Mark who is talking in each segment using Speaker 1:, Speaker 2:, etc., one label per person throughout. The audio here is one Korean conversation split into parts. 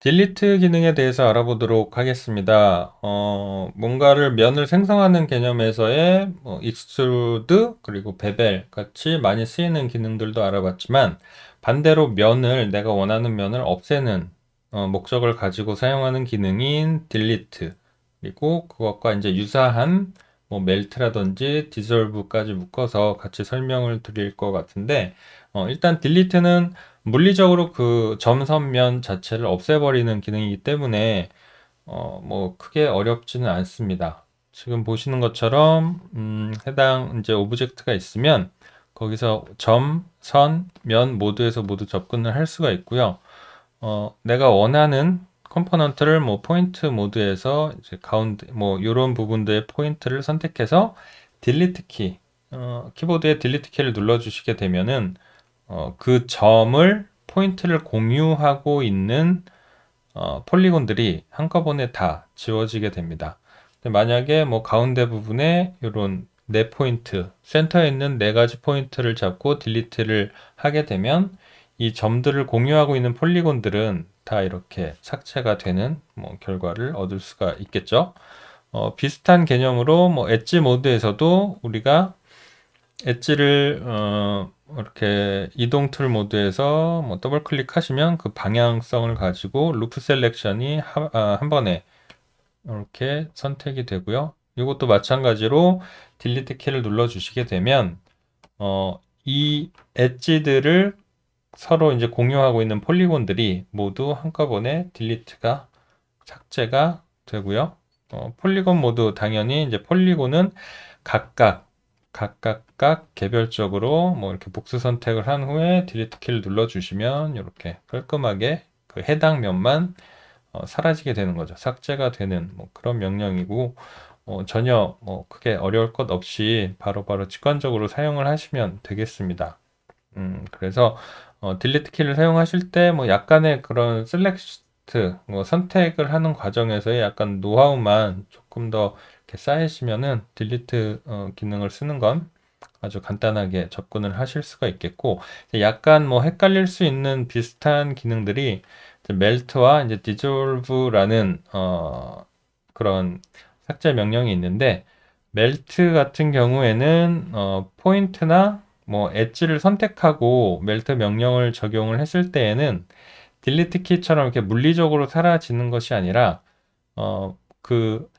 Speaker 1: 딜리트 기능에 대해서 알아보도록 하겠습니다. 어, 뭔가를 면을 생성하는 개념에서의 뭐 익스트루드 그리고 베벨 같이 많이 쓰이는 기능들도 알아봤지만 반대로 면을 내가 원하는 면을 없애는 어, 목적을 가지고 사용하는 기능인 딜리트 그리고 그것과 이제 유사한 뭐 멜트라든지 디졸브까지 묶어서 같이 설명을 드릴 것 같은데 어, 일단 딜리트는 물리적으로 그 점선면 자체를 없애버리는 기능이기 때문에 어, 뭐 크게 어렵지는 않습니다. 지금 보시는 것처럼 음, 해당 이제 오브젝트가 있으면 거기서 점, 선, 면 모두에서 모두 접근을 할 수가 있고요. 어, 내가 원하는 컴포넌트를 뭐 포인트 모드에서 이제 가운데 뭐 이런 부분들의 포인트를 선택해서 딜리트 키 어, 키보드에 딜리트 키를 눌러주시게 되면은 어, 그 점을 포인트를 공유하고 있는 어, 폴리곤들이 한꺼번에 다 지워지게 됩니다. 만약에 뭐 가운데 부분에 이런 네 포인트 센터에 있는 네 가지 포인트를 잡고 딜리트를 하게 되면 이 점들을 공유하고 있는 폴리곤들은 다 이렇게 삭제가 되는 뭐 결과를 얻을 수가 있겠죠. 어, 비슷한 개념으로 뭐 엣지 모드에서도 우리가 엣지를 어, 이렇게 이동 툴 모드에서 뭐 더블 클릭하시면 그 방향성을 가지고 루프 셀렉션이 하, 아, 한 번에 이렇게 선택이 되고요. 이것도 마찬가지로 딜리트 키를 눌러 주시게 되면 어, 이 엣지들을 서로 이제 공유하고 있는 폴리곤들이 모두 한꺼번에 딜리트가 삭제가 되고요. 어, 폴리곤 모두 당연히 이제 폴리곤은 각각 각각각 개별적으로 뭐 이렇게 복수 선택을 한 후에 딜리트 키를 눌러주시면 이렇게 깔끔하게 그 해당 면만 어, 사라지게 되는 거죠. 삭제가 되는 뭐 그런 명령이고 어, 전혀 뭐 크게 어려울 것 없이 바로바로 바로 직관적으로 사용을 하시면 되겠습니다. 음, 그래서 어, 딜리트 키를 사용하실 때 뭐 약간의 그런 셀렉트 뭐 선택을 하는 과정에서의 약간 노하우만 조금 더 이렇게 쌓이시면은 딜리트 어, 기능을 쓰는 건 아주 간단하게 접근을 하실 수가 있겠고 약간 뭐 헷갈릴 수 있는 비슷한 기능들이 멜트와 이제 디졸브라는 어 그런 삭제 명령이 있는데 멜트 같은 경우에는 어 포인트나 뭐 엣지를 선택하고 멜트 명령을 적용을 했을 때에는 딜리트 키처럼 이렇게 물리적으로 사라지는 것이 아니라 어, 그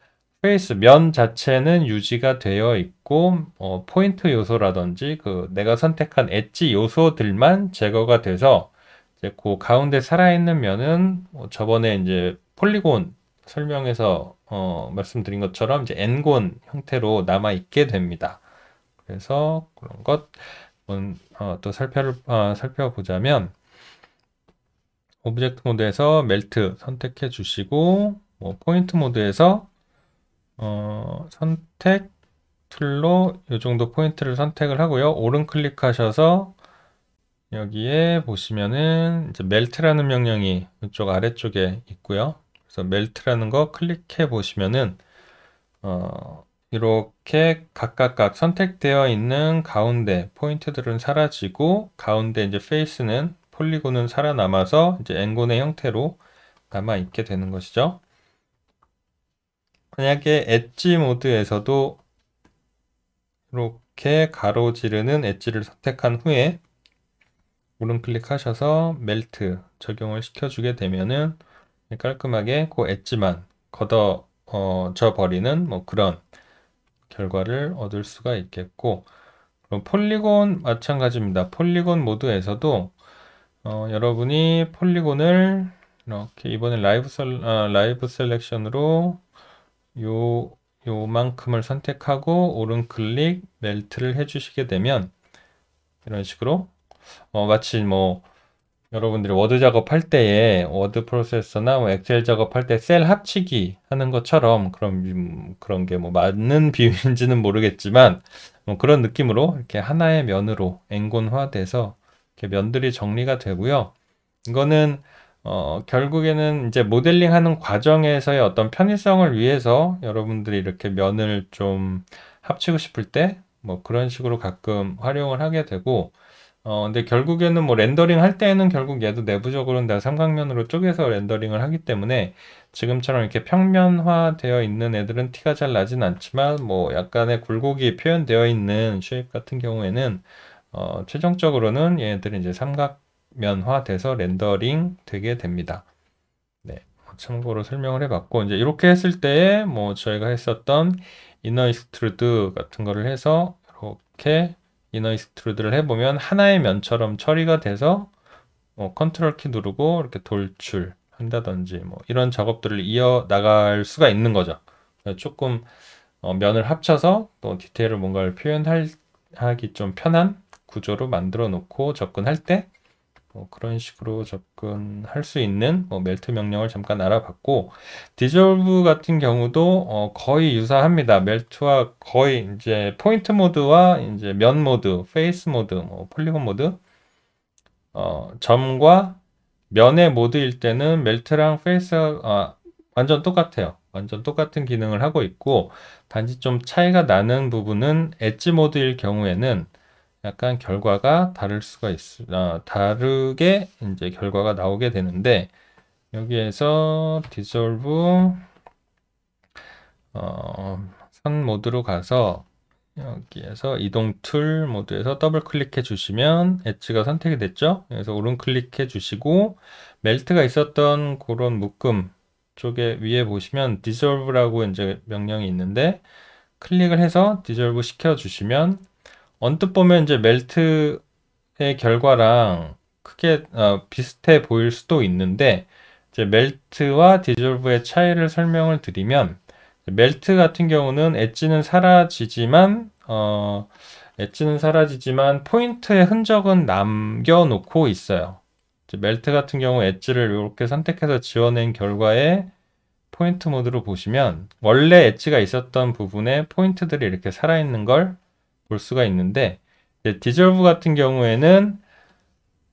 Speaker 1: 페이스 면 자체는 유지가 되어 있고 어, 포인트 요소라든지 그 내가 선택한 엣지 요소들만 제거가 돼서 이제 그 가운데 살아있는 면은 뭐 저번에 이제 폴리곤 설명에서 어, 말씀드린 것처럼 이제 N곤 형태로 남아 있게 됩니다. 그래서 그런 것 어, 또살펴 아, 어, 살펴보자면 오브젝트 모드에서 멜트 선택해 주시고 뭐 포인트 모드에서 어, 선택 툴로 이 정도 포인트를 선택을 하고요. 오른 클릭하셔서 여기에 보시면은 이제 멜트라는 명령이 이쪽 아래쪽에 있고요. 그래서 멜트라는 거 클릭해 보시면은 어, 이렇게 각각각 선택되어 있는 가운데 포인트들은 사라지고 가운데 이제 페이스는 폴리곤은 살아남아서 이제 엔곤의 형태로 남아 있게 되는 것이죠. 만약에 엣지 모드에서도 이렇게 가로지르는 엣지를 선택한 후에 오른 클릭하셔서 멜트 적용을 시켜주게 되면은 깔끔하게 그 엣지만 걷어져 어, 버리는 뭐 그런 결과를 얻을 수가 있겠고 그럼 폴리곤 마찬가지입니다. 폴리곤 모드에서도 어, 여러분이 폴리곤을 이렇게 이번에 라이브, 셀, 아, 라이브 셀렉션으로 요 요만큼을 선택하고 오른 클릭 멜트를 해주시게 되면 이런 식으로 어, 마치 뭐 여러분들이 워드 작업할 때에 워드 프로세서나 뭐 엑셀 작업할 때 셀 합치기 하는 것처럼 음, 그런 그런 게 뭐 맞는 비유인지는 모르겠지만 뭐 그런 느낌으로 이렇게 하나의 면으로 앵곤화돼서 이렇게 면들이 정리가 되고요. 이거는 어, 결국에는 이제 모델링 하는 과정에서의 어떤 편의성을 위해서 여러분들이 이렇게 면을 좀 합치고 싶을 때 뭐 그런 식으로 가끔 활용을 하게 되고 어, 근데 결국에는 뭐 렌더링 할 때에는 결국 얘도 내부적으로는 다 삼각면으로 쪼개서 렌더링을 하기 때문에 지금처럼 이렇게 평면화되어 있는 애들은 티가 잘 나진 않지만 뭐 약간의 굴곡이 표현되어 있는 쉐입 같은 경우에는 어, 최종적으로는 얘들이 이제 삼각면화돼서 렌더링 되게 됩니다. 네. 뭐 참고로 설명을 해봤고 이제 이렇게 했을 때에 뭐 저희가 했었던 이너 익스트루드 같은 거를 해서 이렇게 이너 익스트루드를 해보면 하나의 면처럼 처리가 돼서 뭐 컨트롤 키 누르고 이렇게 돌출 한다든지 뭐 이런 작업들을 이어 나갈 수가 있는 거죠. 조금 어, 면을 합쳐서 또 디테일을 뭔가를 표현하기 좀 편한 구조로 만들어 놓고 접근할 때뭐 그런 식으로 접근할 수 있는 뭐 멜트 명령을 잠깐 알아봤고 디졸브 같은 경우도 어 거의 유사합니다. 멜트와 거의 이제 포인트 모드와 이제 면 모드, 페이스 모드, 뭐 폴리곤 모드 어 점과 면의 모드일 때는 멜트랑 페이스 아 완전 똑같아요. 완전 똑같은 기능을 하고 있고 단지 좀 차이가 나는 부분은 엣지 모드일 경우에는 약간 결과가 다를 수가 있, 아, 다르게 이제 결과가 나오게 되는데, 여기에서 dissolve, 어, 선 모드로 가서, 여기에서 이동 툴 모드에서 더블 클릭해 주시면 엣지가 선택이 됐죠. 그래서 오른 클릭해 주시고, 멜트가 있었던 그런 묶음 쪽에 위에 보시면 dissolve라고 이제 명령이 있는데, 클릭을 해서 dissolve 시켜 주시면 언뜻 보면 이제 멜트의 결과랑 크게 어, 비슷해 보일 수도 있는데 이제 멜트와 디졸브의 차이를 설명을 드리면 멜트 같은 경우는 엣지는 사라지지만 어, 엣지는 사라지지만 포인트의 흔적은 남겨놓고 있어요. 멜트 같은 경우 엣지를 이렇게 선택해서 지워낸 결과에 포인트 모드로 보시면 원래 엣지가 있었던 부분에 포인트들이 이렇게 살아있는 걸볼 수가 있는데 디졸브 같은 경우에는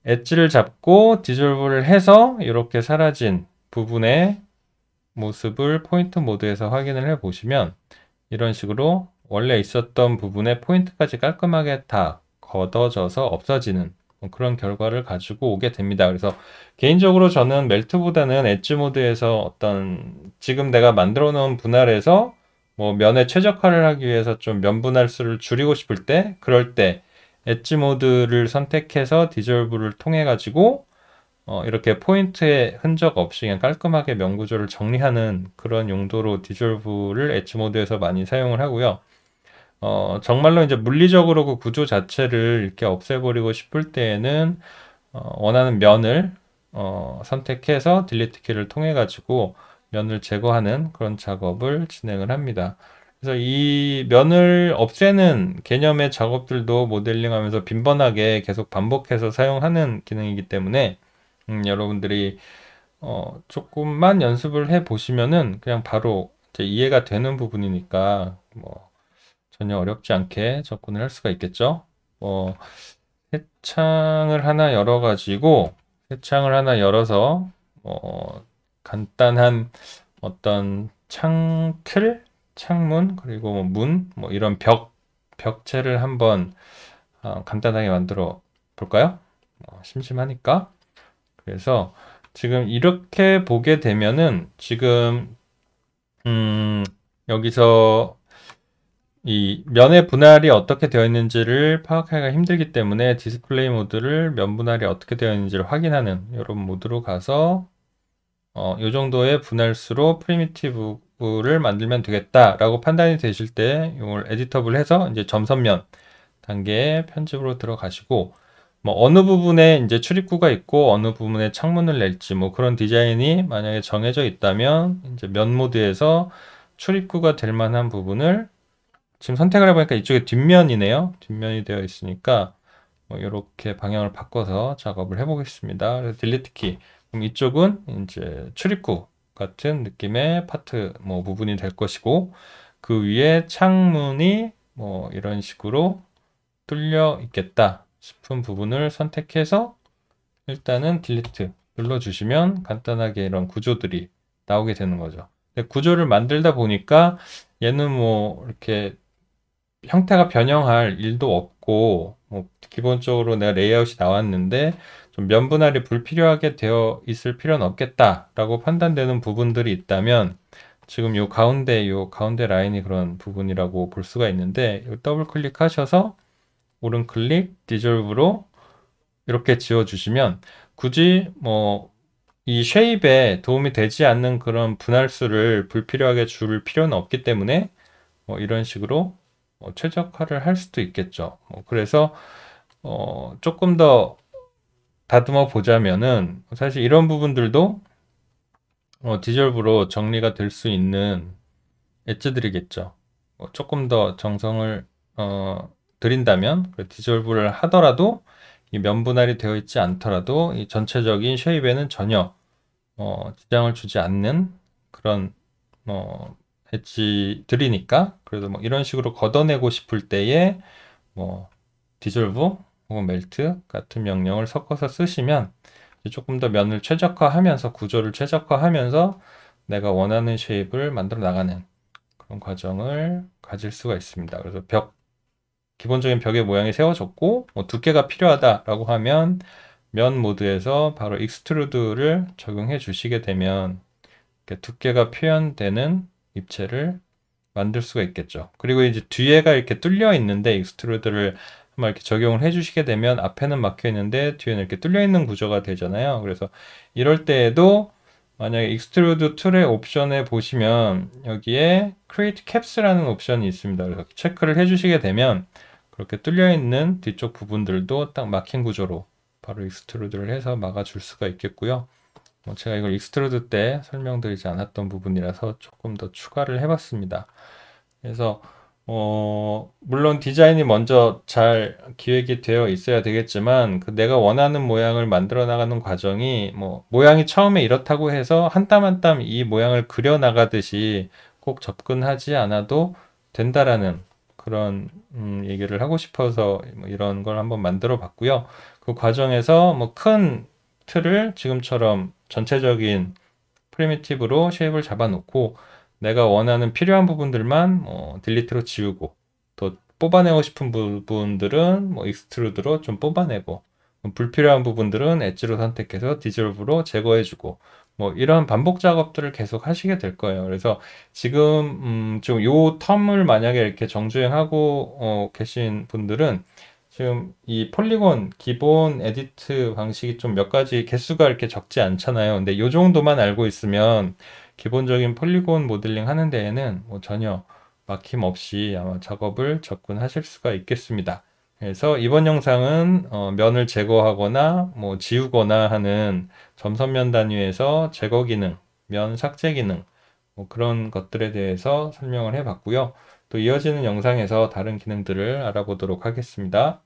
Speaker 1: 엣지를 잡고 디졸브를 해서 이렇게 사라진 부분의 모습을 포인트 모드에서 확인을 해 보시면 이런 식으로 원래 있었던 부분의 포인트까지 깔끔하게 다 걷어져서 없어지는 뭐 그런 결과를 가지고 오게 됩니다. 그래서 개인적으로 저는 멜트보다는 엣지 모드에서 어떤 지금 내가 만들어 놓은 분할에서 뭐면의 최적화를 하기 위해서 좀 면분할 수를 줄이고 싶을 때 그럴 때 엣지 모드를 선택해서 디졸브를 통해 가지고 어, 이렇게 포인트의 흔적 없이 그냥 깔끔하게 면 구조를 정리하는 그런 용도로 디졸브를 엣지 모드에서 많이 사용을 하고요. 어, 정말로 이제 물리적으로 그 구조 자체를 이렇게 없애버리고 싶을 때에는 어, 원하는 면을 어, 선택해서 딜리트 키를 통해 가지고 면을 제거하는 그런 작업을 진행을 합니다. 그래서 이 면을 없애는 개념의 작업들도 모델링 하면서 빈번하게 계속 반복해서 사용하는 기능이기 때문에 음, 여러분들이 어, 조금만 연습을 해 보시면은 그냥 바로 이해가 되는 부분이니까 뭐 전혀 어렵지 않게 접근을 할 수가 있겠죠. 뭐해 창을 하나 열어 가지고 해 창을 하나 열어서 어, 간단한 어떤 창틀, 창문, 그리고 뭐 문, 뭐 이런 벽, 벽체를 한번 어, 간단하게 만들어 볼까요? 어, 심심하니까. 그래서 지금 이렇게 보게 되면은 지금 음, 여기서 이 면의 분할이 어떻게 되어 있는지를 파악하기가 힘들기 때문에 디스플레이 모드를 면 분할이 어떻게 되어 있는지를 확인하는 이런 모드로 가서 어, 이 정도의 분할수로 프리미티브를 만들면 되겠다라고 판단이 되실 때 이걸 에디터블 해서 이제 점선면 단계에 편집으로 들어가시고 뭐 어느 부분에 이제 출입구가 있고 어느 부분에 창문을 낼지 뭐 그런 디자인이 만약에 정해져 있다면 이제 면 모드에서 출입구가 될 만한 부분을 지금 선택을 해보니까 이쪽에 뒷면이네요. 뒷면이 되어 있으니까 뭐 이렇게 방향을 바꿔서 작업을 해보겠습니다. 그래서 딜리트 키 이쪽은 이제 출입구 같은 느낌의 파트 뭐 부분이 될 것이고 그 위에 창문이 뭐 이런 식으로 뚫려 있겠다 싶은 부분을 선택해서 일단은 딜리트 눌러주시면 간단하게 이런 구조들이 나오게 되는 거죠. 구조를 만들다 보니까 얘는 뭐 이렇게 형태가 변형할 일도 없고 뭐 기본적으로 내가 레이아웃이 나왔는데 면분할이 불필요하게 되어 있을 필요는 없겠다라고 판단되는 부분들이 있다면 지금 요 가운데 요 가운데 라인이 그런 부분이라고 볼 수가 있는데 더블 클릭하셔서 오른 클릭 디졸브로 이렇게 지워 주시면 굳이 뭐 이 쉐입에 도움이 되지 않는 그런 분할수를 불필요하게 줄 필요는 없기 때문에 뭐 이런 식으로 뭐 최적화를 할 수도 있겠죠. 뭐 그래서 어 조금 더 다듬어 보자면은 사실 이런 부분들도 어, 디졸브로 정리가 될 수 있는 엣지들이겠죠. 뭐 조금 더 정성을 어, 드린다면 디졸브를 하더라도 이 면분할이 되어 있지 않더라도 이 전체적인 쉐입에는 전혀 어, 지장을 주지 않는 그런 어, 엣지들이니까 그래서 뭐 이런 식으로 걷어내고 싶을 때에 뭐 디졸브 혹은 멜트 같은 명령을 섞어서 쓰시면 조금 더 면을 최적화하면서 구조를 최적화하면서 내가 원하는 쉐입을 만들어 나가는 그런 과정을 가질 수가 있습니다. 그래서 벽 기본적인 벽의 모양이 세워졌고 뭐 두께가 필요하다라고 하면 면 모드에서 바로 익스트루드를 적용해 주시게 되면 두께가 표현되는 입체를 만들 수가 있겠죠. 그리고 이제 뒤에가 이렇게 뚫려 있는데 익스트루드를 막 이렇게 적용을 해주시게 되면 앞에는 막혀 있는데 뒤에는 이렇게 뚫려 있는 구조가 되잖아요. 그래서 이럴 때에도 만약에 익스트루드 툴의 옵션에 보시면 여기에 create caps라는 옵션이 있습니다. 그래서 체크를 해주시게 되면 그렇게 뚫려 있는 뒤쪽 부분들도 딱 막힌 구조로 바로 익스트루드를 해서 막아줄 수가 있겠고요. 뭐 제가 이걸 익스트루드 때 설명드리지 않았던 부분이라서 조금 더 추가를 해봤습니다. 그래서 어, 물론 디자인이 먼저 잘 기획이 되어 있어야 되겠지만 그 내가 원하는 모양을 만들어 나가는 과정이 뭐 모양이 처음에 이렇다고 해서 한 땀 한 땀 이 모양을 그려 나가듯이 꼭 접근하지 않아도 된다라는 그런 음, 얘기를 하고 싶어서 뭐 이런 걸 한번 만들어 봤고요. 그 과정에서 뭐 큰 틀을 지금처럼 전체적인 프리미티브로 쉐입을 잡아놓고 내가 원하는 필요한 부분들만 뭐 어, 딜리트로 지우고 또 뽑아내고 싶은 부분들은 뭐 익스트루드로 좀 뽑아내고 불필요한 부분들은 엣지로 선택해서 디졸브로 제거해주고 뭐 이런 반복 작업들을 계속 하시게 될 거예요. 그래서 지금 좀요 음, 텀을 만약에 이렇게 정주행하고 어 계신 분들은 지금 이 폴리곤 기본 에디트 방식이 좀 몇 가지 개수가 이렇게 적지 않잖아요. 근데 요 정도만 알고 있으면 기본적인 폴리곤 모델링 하는 데에는 뭐 전혀 막힘 없이 아마 작업을 접근하실 수가 있겠습니다. 그래서 이번 영상은 어, 면을 제거하거나 뭐 지우거나 하는 점선면 단위에서 제거 기능, 면 삭제 기능 뭐 그런 것들에 대해서 설명을 해봤고요. 또 이어지는 영상에서 다른 기능들을 알아보도록 하겠습니다.